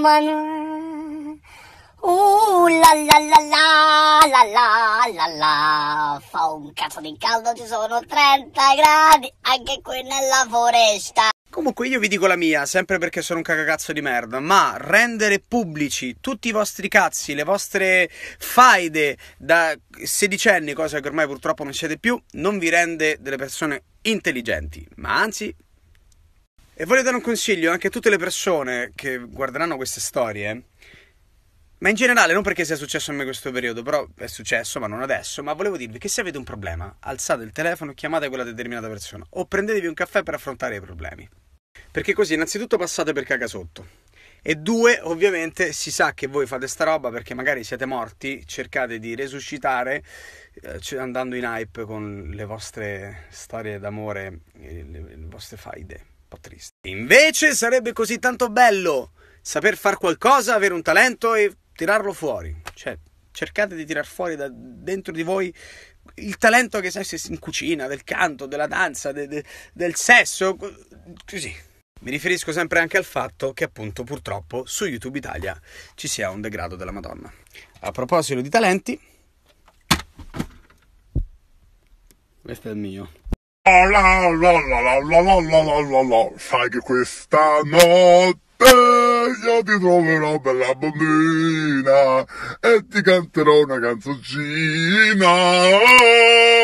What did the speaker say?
man. Uh, la la la la la la la la Fa un cazzo di caldo, ci sono 30 gradi anche qui nella foresta Comunque io vi dico la mia, sempre perché sono un cagacazzo di merda, ma rendere pubblici tutti i vostri cazzi, le vostre faide da sedicenni, cosa che ormai purtroppo non siete più, non vi rende delle persone intelligenti, ma anzi e voglio dare un consiglio anche a tutte le persone che guarderanno queste storie, ma in generale, non perché sia successo a me questo periodo, però è successo, ma non adesso, ma volevo dirvi che se avete un problema, alzate il telefono, chiamate quella determinata persona o prendetevi un caffè per affrontare i problemi. Perché così innanzitutto passate per caca sotto. E due, ovviamente si sa che voi fate sta roba perché magari siete morti, cercate di resuscitare eh, andando in hype con le vostre storie d'amore, eh, le, le vostre faide po' triste. Invece sarebbe così tanto bello saper fare qualcosa, avere un talento e tirarlo fuori. Cioè, cercate di tirar fuori da dentro di voi il talento che sai in cucina, del canto, della danza, de, de, del sesso, così. Mi riferisco sempre anche al fatto che appunto purtroppo su YouTube Italia ci sia un degrado della Madonna. A proposito di talenti, questo è il mio. La, la, la, Sai che questa notte io ti troverò bella bambina e ti canterò una canzoncina.